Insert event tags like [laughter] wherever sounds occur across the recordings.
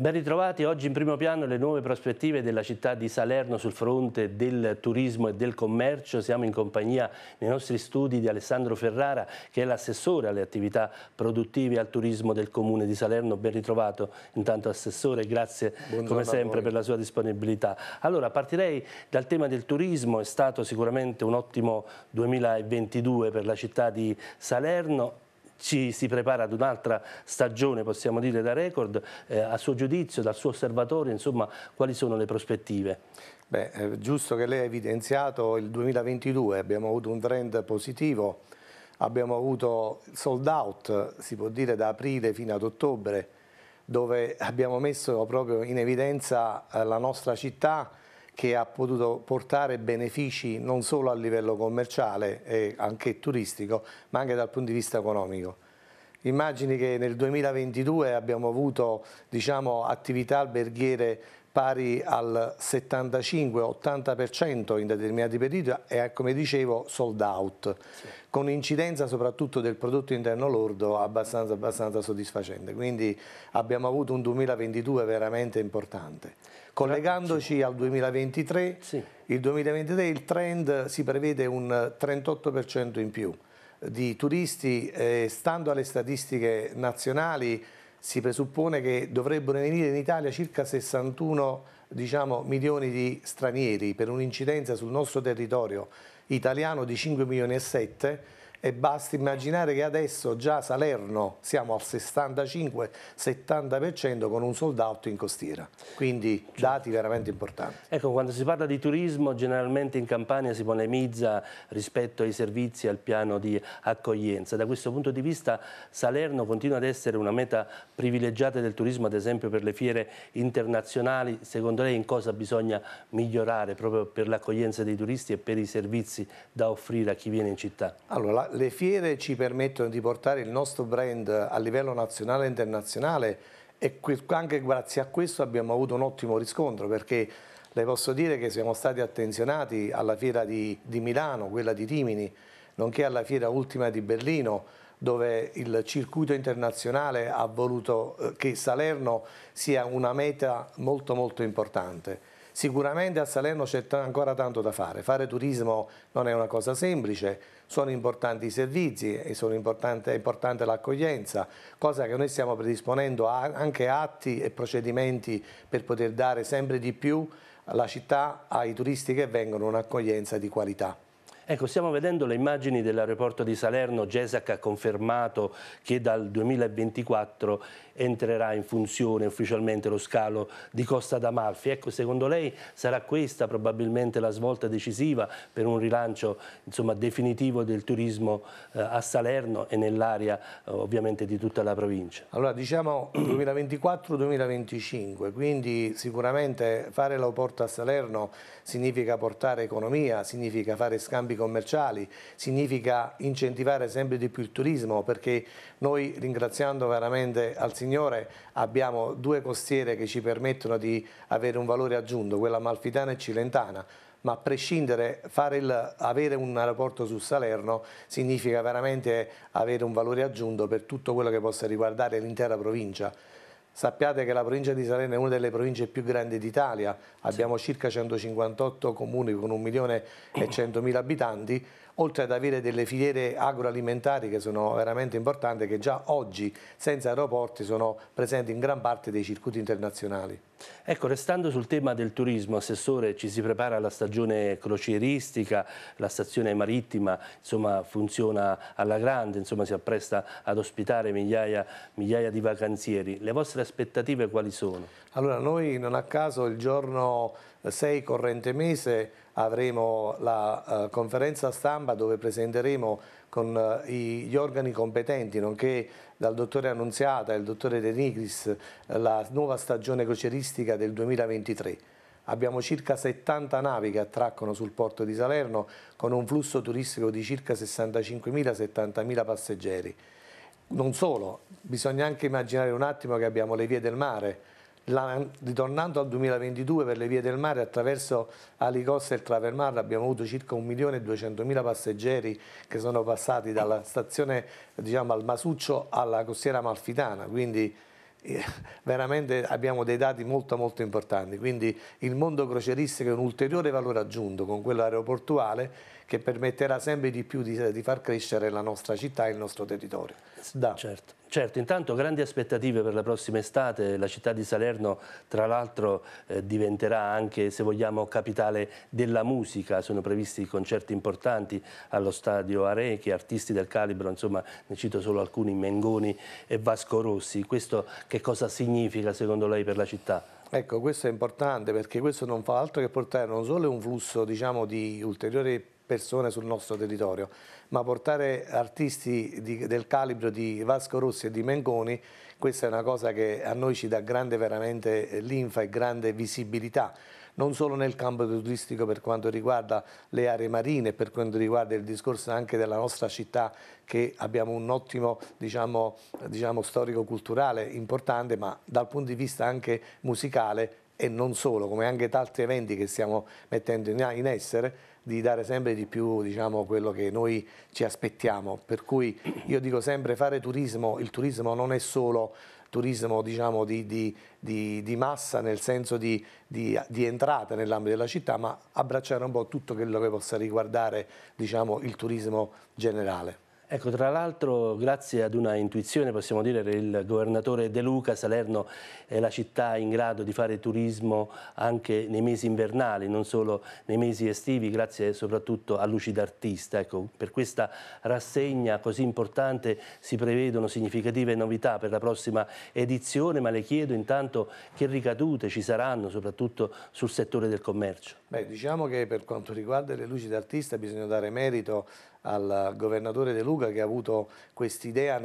Ben ritrovati, oggi in primo piano le nuove prospettive della città di Salerno sul fronte del turismo e del commercio. Siamo in compagnia nei nostri studi di Alessandro Ferrara che è l'assessore alle attività produttive e al turismo del comune di Salerno. Ben ritrovato intanto assessore, grazie Buongiorno come sempre per la sua disponibilità. Allora partirei dal tema del turismo, è stato sicuramente un ottimo 2022 per la città di Salerno ci si prepara ad un'altra stagione, possiamo dire, da record, eh, a suo giudizio, dal suo osservatorio, insomma, quali sono le prospettive? Beh, è eh, giusto che lei ha evidenziato il 2022, abbiamo avuto un trend positivo, abbiamo avuto sold out, si può dire, da aprile fino ad ottobre, dove abbiamo messo proprio in evidenza eh, la nostra città, che ha potuto portare benefici non solo a livello commerciale e anche turistico, ma anche dal punto di vista economico. Immagini che nel 2022 abbiamo avuto diciamo, attività alberghiere pari al 75-80% in determinati periodi e come dicevo sold out, sì. con incidenza soprattutto del prodotto interno lordo abbastanza, abbastanza soddisfacente. Quindi abbiamo avuto un 2022 veramente importante. Collegandoci sì. al 2023, sì. il 2023 il trend si prevede un 38% in più di turisti, eh, stando alle statistiche nazionali si presuppone che dovrebbero venire in Italia circa 61 diciamo, milioni di stranieri per un'incidenza sul nostro territorio italiano di 5 milioni e 7 e basti immaginare che adesso già Salerno siamo al 65-70% con un soldato in costiera, quindi certo. dati veramente importanti. Ecco, quando si parla di turismo generalmente in Campania si polemizza rispetto ai servizi al piano di accoglienza, da questo punto di vista Salerno continua ad essere una meta privilegiata del turismo ad esempio per le fiere internazionali, secondo lei in cosa bisogna migliorare proprio per l'accoglienza dei turisti e per i servizi da offrire a chi viene in città? Allora, le fiere ci permettono di portare il nostro brand a livello nazionale e internazionale e anche grazie a questo abbiamo avuto un ottimo riscontro perché le posso dire che siamo stati attenzionati alla fiera di, di Milano, quella di Timini, nonché alla fiera ultima di Berlino dove il circuito internazionale ha voluto eh, che Salerno sia una meta molto molto importante. Sicuramente a Salerno c'è ancora tanto da fare, fare turismo non è una cosa semplice, sono importanti i servizi, e è importante, importante l'accoglienza, cosa che noi stiamo predisponendo anche atti e procedimenti per poter dare sempre di più alla città, ai turisti che vengono un'accoglienza di qualità. Ecco, stiamo vedendo le immagini dell'aeroporto di Salerno. Gesac ha confermato che dal 2024 entrerà in funzione ufficialmente lo scalo di Costa d'Amalfi. Ecco, secondo lei sarà questa probabilmente la svolta decisiva per un rilancio insomma, definitivo del turismo eh, a Salerno e nell'area eh, ovviamente di tutta la provincia? Allora, diciamo 2024-2025, [clears throat] quindi sicuramente fare l'aeroporto a Salerno significa portare economia, significa fare scambi commerciali, significa incentivare sempre di più il turismo perché noi ringraziando veramente al Signore abbiamo due costiere che ci permettono di avere un valore aggiunto, quella malfitana e cilentana ma a prescindere il, avere un aeroporto su Salerno significa veramente avere un valore aggiunto per tutto quello che possa riguardare l'intera provincia. Sappiate che la provincia di Salerno è una delle province più grandi d'Italia, abbiamo sì. circa 158 comuni con 1.100.000 abitanti, oltre ad avere delle filiere agroalimentari che sono veramente importanti, che già oggi senza aeroporti sono presenti in gran parte dei circuiti internazionali. Ecco, restando sul tema del turismo, Assessore, ci si prepara alla stagione crocieristica, la stazione marittima insomma, funziona alla grande, insomma, si appresta ad ospitare migliaia, migliaia di vacanzieri. Le vostre aspettative quali sono? Allora, noi non a caso il giorno 6 eh, corrente mese avremo la uh, conferenza stampa dove presenteremo con uh, i, gli organi competenti, nonché dal dottore Annunziata e il dottore De Nigris, eh, la nuova stagione croceristica del 2023. Abbiamo circa 70 navi che attraccano sul porto di Salerno con un flusso turistico di circa 65.000-70.000 passeggeri. Non solo, bisogna anche immaginare un attimo che abbiamo le vie del mare, la, ritornando al 2022 per le vie del mare attraverso Alicosta e il Travermar abbiamo avuto circa 1.200.000 passeggeri che sono passati dalla stazione diciamo, al Masuccio alla costiera malfitana, quindi eh, veramente abbiamo dei dati molto molto importanti, quindi il mondo croceristico è un ulteriore valore aggiunto con quello aeroportuale che permetterà sempre di più di, di far crescere la nostra città e il nostro territorio. Da. Certo. Certo, intanto grandi aspettative per la prossima estate, la città di Salerno tra l'altro eh, diventerà anche, se vogliamo, capitale della musica, sono previsti concerti importanti allo stadio Arechi, artisti del calibro, insomma ne cito solo alcuni, Mengoni e Vasco Rossi, questo che cosa significa secondo lei per la città? Ecco, questo è importante perché questo non fa altro che portare non solo un flusso diciamo, di ulteriore persone sul nostro territorio, ma portare artisti di, del calibro di Vasco Rossi e di Mengoni, questa è una cosa che a noi ci dà grande veramente eh, linfa e grande visibilità non solo nel campo turistico per quanto riguarda le aree marine, per quanto riguarda il discorso anche della nostra città che abbiamo un ottimo diciamo, diciamo storico-culturale importante, ma dal punto di vista anche musicale e non solo, come anche tanti eventi che stiamo mettendo in essere, di dare sempre di più diciamo, quello che noi ci aspettiamo. Per cui io dico sempre fare turismo, il turismo non è solo turismo diciamo, di, di, di, di, massa nel senso di, entrate nell'ambito della città, ma abbracciare un po' tutto quello che possa riguardare diciamo, il turismo generale. Ecco, tra l'altro grazie ad una intuizione possiamo dire che governatore De Luca Salerno è la città in grado di fare turismo anche nei mesi invernali, non solo nei mesi estivi, grazie soprattutto a Luci d'Artista. Ecco, per questa rassegna così importante si prevedono significative novità per la prossima edizione, ma le chiedo intanto che ricadute ci saranno soprattutto sul settore del commercio. Beh, diciamo che per quanto riguarda le Luci d'Artista bisogna dare merito al governatore De Luca che ha avuto quest'idea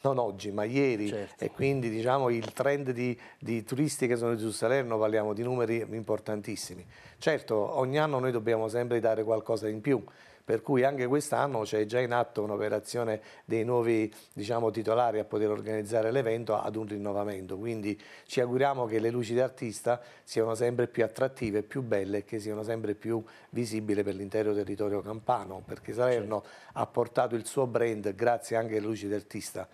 non oggi ma ieri certo. e quindi diciamo, il trend di, di, turisti che sono giù a Salerno parliamo di numeri importantissimi certo ogni anno noi dobbiamo sempre dare qualcosa in più per cui anche quest'anno c'è già in atto un'operazione dei nuovi diciamo, titolari a poter organizzare l'evento ad un rinnovamento, quindi ci auguriamo che le luci d'artista siano sempre più attrattive, più belle e che siano sempre più visibili per l'intero territorio campano, perché Salerno certo. ha portato il suo brand grazie anche alle luci d'artista.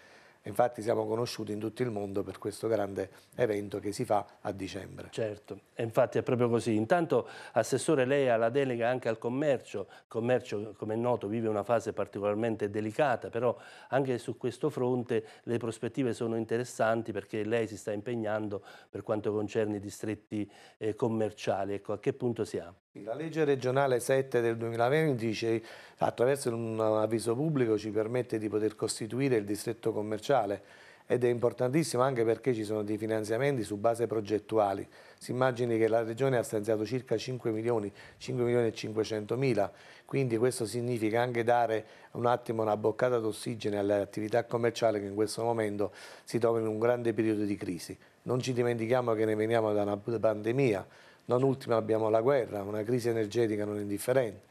Infatti siamo conosciuti in tutto il mondo per questo grande evento che si fa a dicembre. Certo, e infatti è proprio così. Intanto, Assessore, lei ha la delega anche al commercio. Il commercio, come è noto, vive una fase particolarmente delicata, però anche su questo fronte le prospettive sono interessanti perché lei si sta impegnando per quanto concerne i distretti eh, commerciali. Ecco, a che punto siamo? La legge regionale 7 del 2020, attraverso un avviso pubblico, ci permette di poter costituire il distretto commerciale commerciale ed è importantissimo anche perché ci sono dei finanziamenti su base progettuali. Si immagini che la Regione ha stanziato circa 5 milioni, 5 milioni e 500 mila, quindi questo significa anche dare un attimo una boccata d'ossigeno alle attività commerciali che in questo momento si trovano in un grande periodo di crisi. Non ci dimentichiamo che ne veniamo da una pandemia, non ultima abbiamo la guerra, una crisi energetica non indifferente.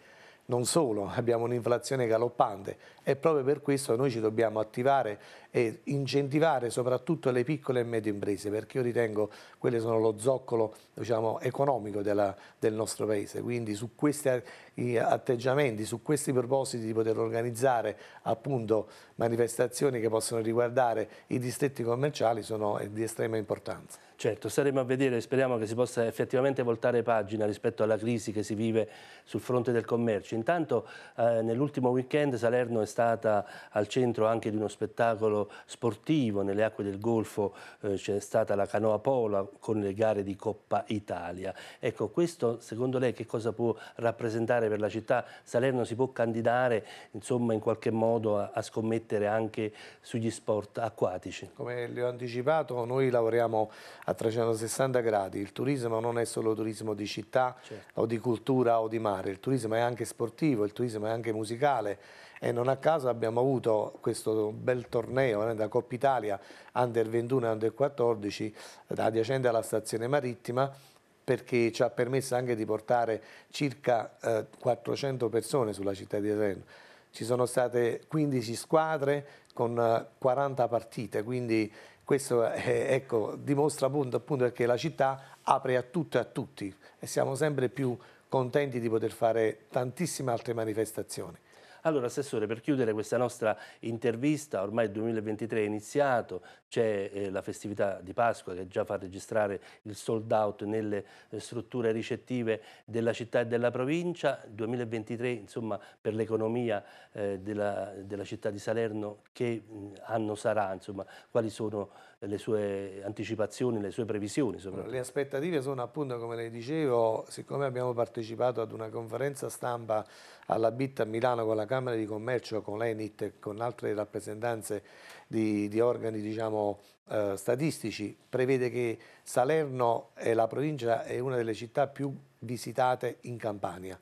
Non solo, abbiamo un'inflazione galoppante e proprio per questo noi ci dobbiamo attivare e incentivare soprattutto le piccole e medie imprese perché io ritengo quelle sono lo zoccolo diciamo, economico della, del nostro paese. Quindi su questi atteggiamenti, su questi propositi di poter organizzare appunto manifestazioni che possono riguardare i distretti commerciali sono di estrema importanza. Certo, staremo a vedere, speriamo che si possa effettivamente voltare pagina rispetto alla crisi che si vive sul fronte del commercio. Intanto eh, nell'ultimo weekend Salerno è stata al centro anche di uno spettacolo sportivo, nelle acque del Golfo eh, c'è stata la canoa pola con le gare di Coppa Italia. Ecco, questo secondo lei che cosa può rappresentare per la città? Salerno si può candidare insomma in qualche modo a, a scommettere anche sugli sport acquatici? Come le ho anticipato, noi lavoriamo a 360 gradi. Il turismo non è solo turismo di città certo. o di cultura o di mare, il turismo è anche sportivo, il turismo è anche musicale e non a caso abbiamo avuto questo bel torneo eh, da Coppa Italia Under 21 e Under 14 adiacente alla stazione marittima perché ci ha permesso anche di portare circa eh, 400 persone sulla città di Terreno. Ci sono state 15 squadre con 40 eh, partite, quindi questo eh, ecco, dimostra appunto, appunto che la città apre a tutto e a tutti e siamo sempre più contenti di poter fare tantissime altre manifestazioni. Allora, Assessore, per chiudere questa nostra intervista, ormai il 2023 è iniziato, c'è eh, la festività di Pasqua che già fa registrare il sold out nelle eh, strutture ricettive della città e della provincia, 2023 insomma per l'economia eh, della, della, città di Salerno che anno sarà, insomma, quali sono le sue anticipazioni, le sue previsioni. Le aspettative sono appunto, come le dicevo, siccome abbiamo partecipato ad una conferenza stampa alla BIT a Milano con la Camera di Commercio, con l'ENIT e con altre rappresentanze di, di organi diciamo, eh, statistici, prevede che Salerno è la provincia è una delle città più visitate in Campania.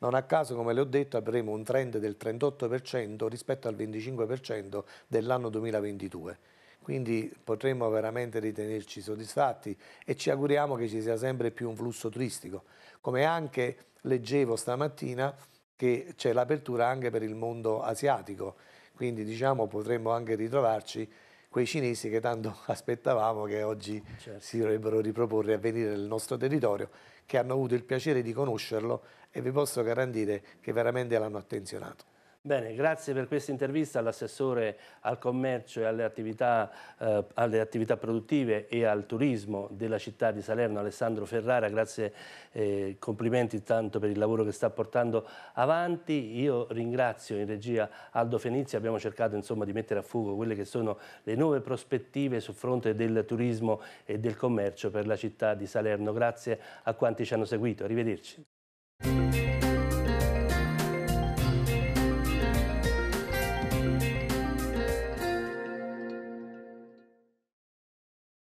Non a caso, come le ho detto, avremo un trend del 38% rispetto al 25% dell'anno 2022 quindi potremmo veramente ritenerci soddisfatti e ci auguriamo che ci sia sempre più un flusso turistico, come anche leggevo stamattina che c'è l'apertura anche per il mondo asiatico, quindi diciamo potremmo anche ritrovarci quei cinesi che tanto [laughs] aspettavamo che oggi certo. si dovrebbero riproporre a venire nel nostro territorio, che hanno avuto il piacere di conoscerlo e vi posso garantire che veramente l'hanno attenzionato. Bene, grazie per questa intervista all'assessore al commercio e alle attività, eh, alle attività, produttive e al turismo della città di Salerno, Alessandro Ferrara, grazie, eh, complimenti tanto per il lavoro che sta portando avanti. Io ringrazio in regia Aldo Fenizia, abbiamo cercato insomma, di mettere a fuoco quelle che sono le nuove prospettive sul fronte del turismo e del commercio per la città di Salerno. Grazie a quanti ci hanno seguito, arrivederci.